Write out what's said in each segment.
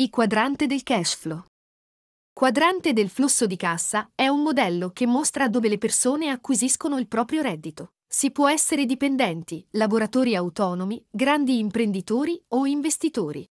I quadrante del cash flow. Quadrante del flusso di cassa è un modello che mostra dove le persone acquisiscono il proprio reddito. Si può essere dipendenti, lavoratori autonomi, grandi imprenditori o investitori.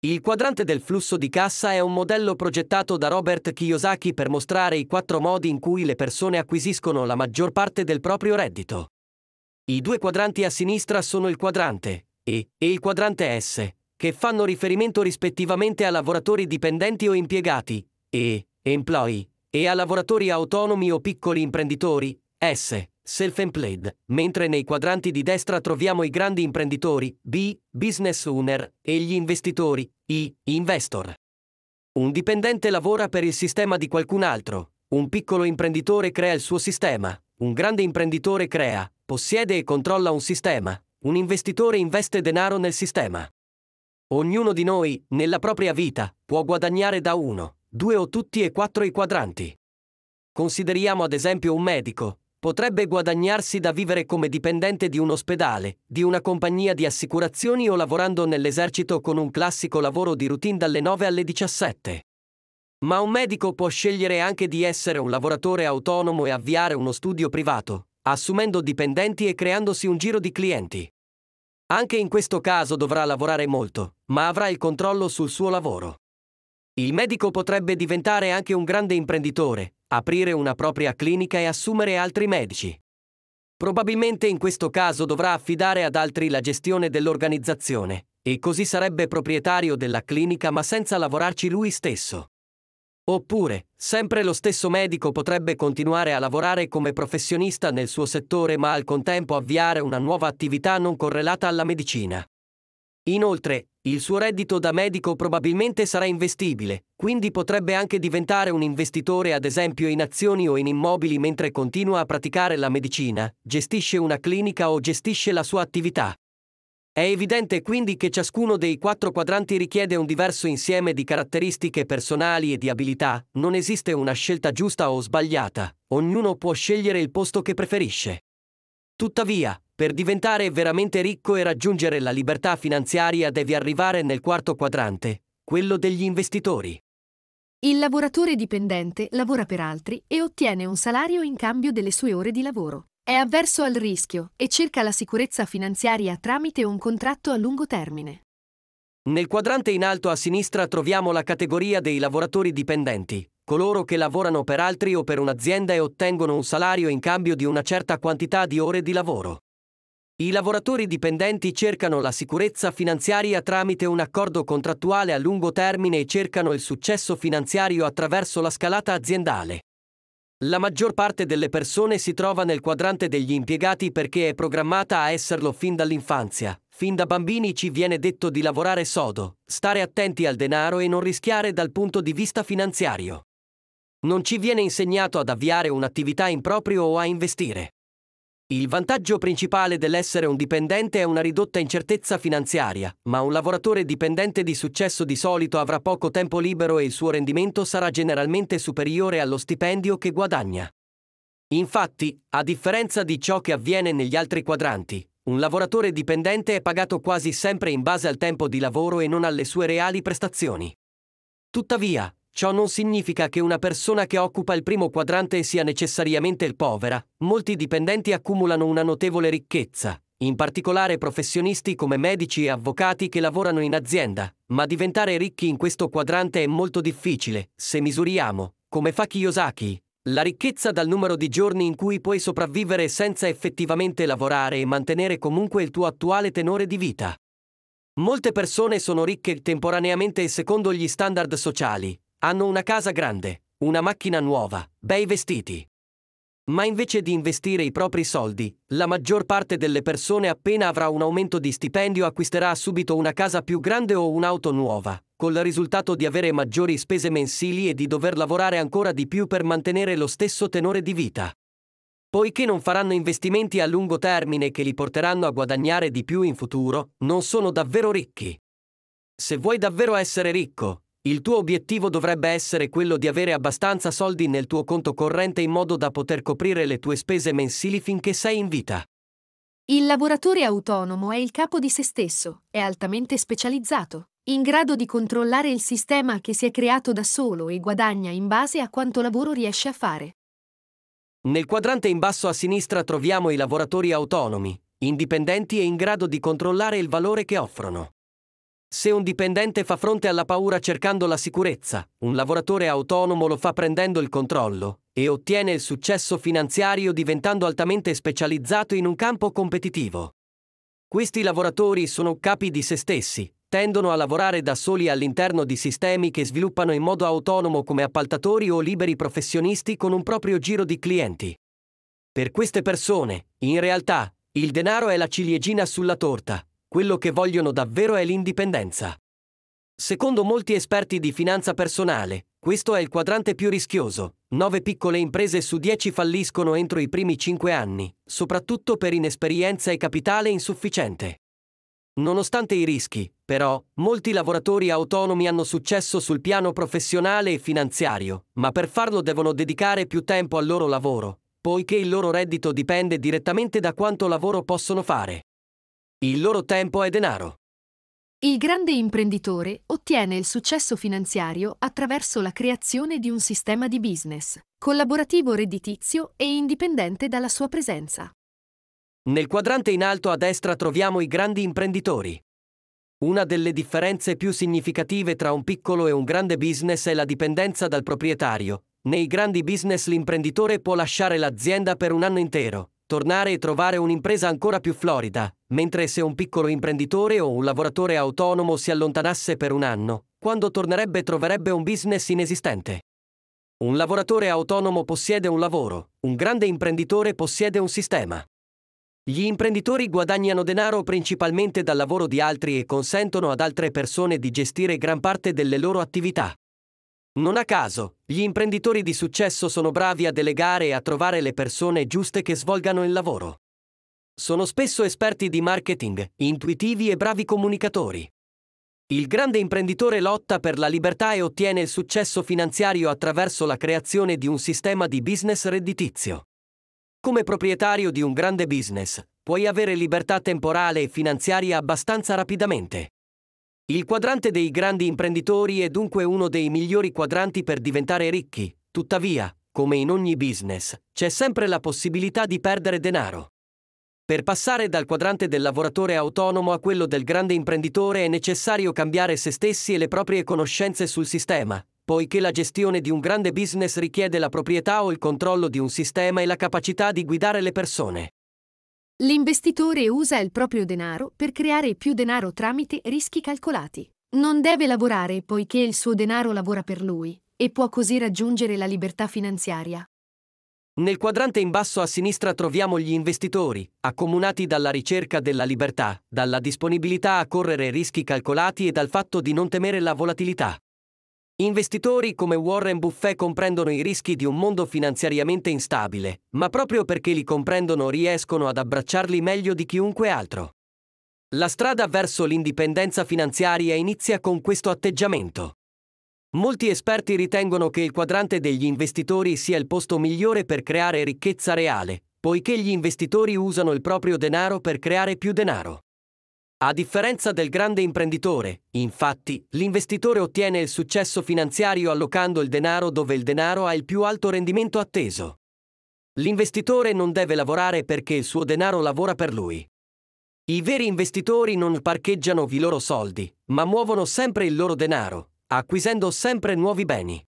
Il quadrante del flusso di cassa è un modello progettato da Robert Kiyosaki per mostrare i quattro modi in cui le persone acquisiscono la maggior parte del proprio reddito. I due quadranti a sinistra sono il quadrante E e il quadrante S, che fanno riferimento rispettivamente a lavoratori dipendenti o impiegati, e, employee, e a lavoratori autonomi o piccoli imprenditori, S, self-employed, mentre nei quadranti di destra troviamo i grandi imprenditori, B, business owner, e gli investitori, I, investor. Un dipendente lavora per il sistema di qualcun altro, un piccolo imprenditore crea il suo sistema, un grande imprenditore crea, possiede e controlla un sistema, un investitore investe denaro nel sistema. Ognuno di noi, nella propria vita, può guadagnare da uno, due o tutti e quattro i quadranti. Consideriamo ad esempio un medico, potrebbe guadagnarsi da vivere come dipendente di un ospedale, di una compagnia di assicurazioni o lavorando nell'esercito con un classico lavoro di routine dalle 9 alle 17. Ma un medico può scegliere anche di essere un lavoratore autonomo e avviare uno studio privato, assumendo dipendenti e creandosi un giro di clienti. Anche in questo caso dovrà lavorare molto, ma avrà il controllo sul suo lavoro. Il medico potrebbe diventare anche un grande imprenditore, aprire una propria clinica e assumere altri medici. Probabilmente in questo caso dovrà affidare ad altri la gestione dell'organizzazione, e così sarebbe proprietario della clinica ma senza lavorarci lui stesso. Oppure, sempre lo stesso medico potrebbe continuare a lavorare come professionista nel suo settore ma al contempo avviare una nuova attività non correlata alla medicina. Inoltre, il suo reddito da medico probabilmente sarà investibile, quindi potrebbe anche diventare un investitore ad esempio in azioni o in immobili mentre continua a praticare la medicina, gestisce una clinica o gestisce la sua attività. È evidente quindi che ciascuno dei quattro quadranti richiede un diverso insieme di caratteristiche personali e di abilità, non esiste una scelta giusta o sbagliata, ognuno può scegliere il posto che preferisce. Tuttavia, per diventare veramente ricco e raggiungere la libertà finanziaria devi arrivare nel quarto quadrante, quello degli investitori. Il lavoratore dipendente lavora per altri e ottiene un salario in cambio delle sue ore di lavoro. È avverso al rischio e cerca la sicurezza finanziaria tramite un contratto a lungo termine. Nel quadrante in alto a sinistra troviamo la categoria dei lavoratori dipendenti, coloro che lavorano per altri o per un'azienda e ottengono un salario in cambio di una certa quantità di ore di lavoro. I lavoratori dipendenti cercano la sicurezza finanziaria tramite un accordo contrattuale a lungo termine e cercano il successo finanziario attraverso la scalata aziendale. La maggior parte delle persone si trova nel quadrante degli impiegati perché è programmata a esserlo fin dall'infanzia. Fin da bambini ci viene detto di lavorare sodo, stare attenti al denaro e non rischiare dal punto di vista finanziario. Non ci viene insegnato ad avviare un'attività in proprio o a investire. Il vantaggio principale dell'essere un dipendente è una ridotta incertezza finanziaria, ma un lavoratore dipendente di successo di solito avrà poco tempo libero e il suo rendimento sarà generalmente superiore allo stipendio che guadagna. Infatti, a differenza di ciò che avviene negli altri quadranti, un lavoratore dipendente è pagato quasi sempre in base al tempo di lavoro e non alle sue reali prestazioni. Tuttavia, Ciò non significa che una persona che occupa il primo quadrante sia necessariamente il povera. Molti dipendenti accumulano una notevole ricchezza, in particolare professionisti come medici e avvocati che lavorano in azienda, ma diventare ricchi in questo quadrante è molto difficile, se misuriamo, come fa Kiyosaki, la ricchezza dal numero di giorni in cui puoi sopravvivere senza effettivamente lavorare e mantenere comunque il tuo attuale tenore di vita. Molte persone sono ricche temporaneamente secondo gli standard sociali, hanno una casa grande, una macchina nuova, bei vestiti. Ma invece di investire i propri soldi, la maggior parte delle persone appena avrà un aumento di stipendio acquisterà subito una casa più grande o un'auto nuova, col risultato di avere maggiori spese mensili e di dover lavorare ancora di più per mantenere lo stesso tenore di vita. Poiché non faranno investimenti a lungo termine che li porteranno a guadagnare di più in futuro, non sono davvero ricchi. Se vuoi davvero essere ricco, il tuo obiettivo dovrebbe essere quello di avere abbastanza soldi nel tuo conto corrente in modo da poter coprire le tue spese mensili finché sei in vita. Il lavoratore autonomo è il capo di se stesso, è altamente specializzato, in grado di controllare il sistema che si è creato da solo e guadagna in base a quanto lavoro riesce a fare. Nel quadrante in basso a sinistra troviamo i lavoratori autonomi, indipendenti e in grado di controllare il valore che offrono. Se un dipendente fa fronte alla paura cercando la sicurezza, un lavoratore autonomo lo fa prendendo il controllo e ottiene il successo finanziario diventando altamente specializzato in un campo competitivo. Questi lavoratori sono capi di se stessi, tendono a lavorare da soli all'interno di sistemi che sviluppano in modo autonomo come appaltatori o liberi professionisti con un proprio giro di clienti. Per queste persone, in realtà, il denaro è la ciliegina sulla torta, quello che vogliono davvero è l'indipendenza. Secondo molti esperti di finanza personale, questo è il quadrante più rischioso. 9 piccole imprese su 10 falliscono entro i primi 5 anni, soprattutto per inesperienza e capitale insufficiente. Nonostante i rischi, però, molti lavoratori autonomi hanno successo sul piano professionale e finanziario, ma per farlo devono dedicare più tempo al loro lavoro, poiché il loro reddito dipende direttamente da quanto lavoro possono fare. Il loro tempo è denaro. Il grande imprenditore ottiene il successo finanziario attraverso la creazione di un sistema di business, collaborativo redditizio e indipendente dalla sua presenza. Nel quadrante in alto a destra troviamo i grandi imprenditori. Una delle differenze più significative tra un piccolo e un grande business è la dipendenza dal proprietario. Nei grandi business l'imprenditore può lasciare l'azienda per un anno intero, tornare e trovare un'impresa ancora più florida, mentre se un piccolo imprenditore o un lavoratore autonomo si allontanasse per un anno, quando tornerebbe troverebbe un business inesistente. Un lavoratore autonomo possiede un lavoro, un grande imprenditore possiede un sistema. Gli imprenditori guadagnano denaro principalmente dal lavoro di altri e consentono ad altre persone di gestire gran parte delle loro attività. Non a caso, gli imprenditori di successo sono bravi a delegare e a trovare le persone giuste che svolgano il lavoro. Sono spesso esperti di marketing, intuitivi e bravi comunicatori. Il grande imprenditore lotta per la libertà e ottiene il successo finanziario attraverso la creazione di un sistema di business redditizio. Come proprietario di un grande business, puoi avere libertà temporale e finanziaria abbastanza rapidamente. Il quadrante dei grandi imprenditori è dunque uno dei migliori quadranti per diventare ricchi. Tuttavia, come in ogni business, c'è sempre la possibilità di perdere denaro. Per passare dal quadrante del lavoratore autonomo a quello del grande imprenditore è necessario cambiare se stessi e le proprie conoscenze sul sistema, poiché la gestione di un grande business richiede la proprietà o il controllo di un sistema e la capacità di guidare le persone. L'investitore usa il proprio denaro per creare più denaro tramite rischi calcolati. Non deve lavorare poiché il suo denaro lavora per lui e può così raggiungere la libertà finanziaria. Nel quadrante in basso a sinistra troviamo gli investitori, accomunati dalla ricerca della libertà, dalla disponibilità a correre rischi calcolati e dal fatto di non temere la volatilità. Investitori come Warren Buffet comprendono i rischi di un mondo finanziariamente instabile, ma proprio perché li comprendono riescono ad abbracciarli meglio di chiunque altro. La strada verso l'indipendenza finanziaria inizia con questo atteggiamento. Molti esperti ritengono che il quadrante degli investitori sia il posto migliore per creare ricchezza reale, poiché gli investitori usano il proprio denaro per creare più denaro. A differenza del grande imprenditore, infatti, l'investitore ottiene il successo finanziario allocando il denaro dove il denaro ha il più alto rendimento atteso. L'investitore non deve lavorare perché il suo denaro lavora per lui. I veri investitori non parcheggiano i loro soldi, ma muovono sempre il loro denaro, acquisendo sempre nuovi beni.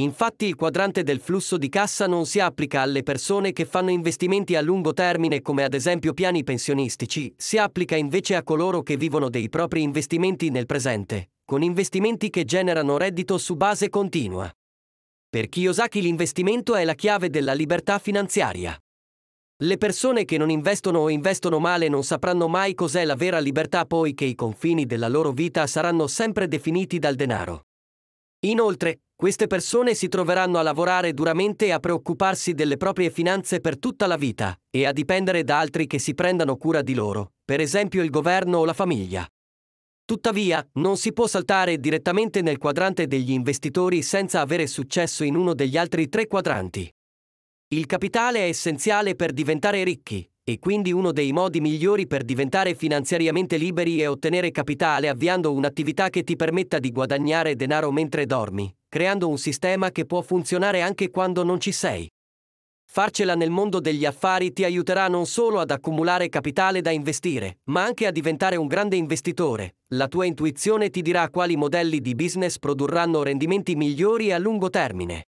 Infatti il quadrante del flusso di cassa non si applica alle persone che fanno investimenti a lungo termine come ad esempio piani pensionistici, si applica invece a coloro che vivono dei propri investimenti nel presente, con investimenti che generano reddito su base continua. Per Kiyosaki l'investimento è la chiave della libertà finanziaria. Le persone che non investono o investono male non sapranno mai cos'è la vera libertà poiché i confini della loro vita saranno sempre definiti dal denaro. Inoltre, queste persone si troveranno a lavorare duramente e a preoccuparsi delle proprie finanze per tutta la vita e a dipendere da altri che si prendano cura di loro, per esempio il governo o la famiglia. Tuttavia, non si può saltare direttamente nel quadrante degli investitori senza avere successo in uno degli altri tre quadranti. Il capitale è essenziale per diventare ricchi, e quindi uno dei modi migliori per diventare finanziariamente liberi è ottenere capitale avviando un'attività che ti permetta di guadagnare denaro mentre dormi, creando un sistema che può funzionare anche quando non ci sei. Farcela nel mondo degli affari ti aiuterà non solo ad accumulare capitale da investire, ma anche a diventare un grande investitore. La tua intuizione ti dirà quali modelli di business produrranno rendimenti migliori a lungo termine.